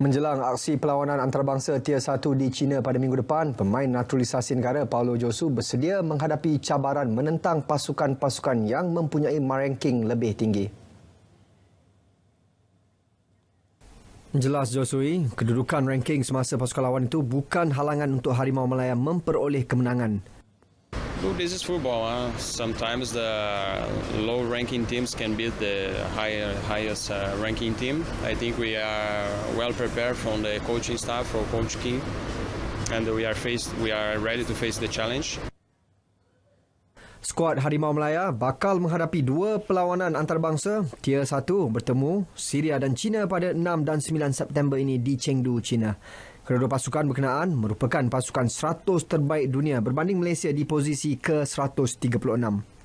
Menjelang aksi perlawanan antarabangsa Tier 1 di China pada minggu depan, pemain naturalisasi negara Paulo Josu bersedia menghadapi cabaran menentang pasukan-pasukan yang mempunyai ranking lebih tinggi. Jelas Josui, eh? kedudukan ranking semasa pasukan lawan itu bukan halangan untuk Harimau Malaya memperoleh kemenangan. Look, this is football. Huh? Sometimes the low-ranking teams can beat the higher, highest-ranking uh, team. I think we are well prepared from the coaching staff for Coach King, and we are faced, we are ready to face the challenge. Skuad Harimau melaya bakal menghadapi dua perlawanan antarabangsa. Tier 1 bertemu Syria dan China pada 6 dan 9 September ini di Chengdu, China. Kedua pasukan berkenaan merupakan pasukan 100 terbaik dunia berbanding Malaysia di posisi ke-136.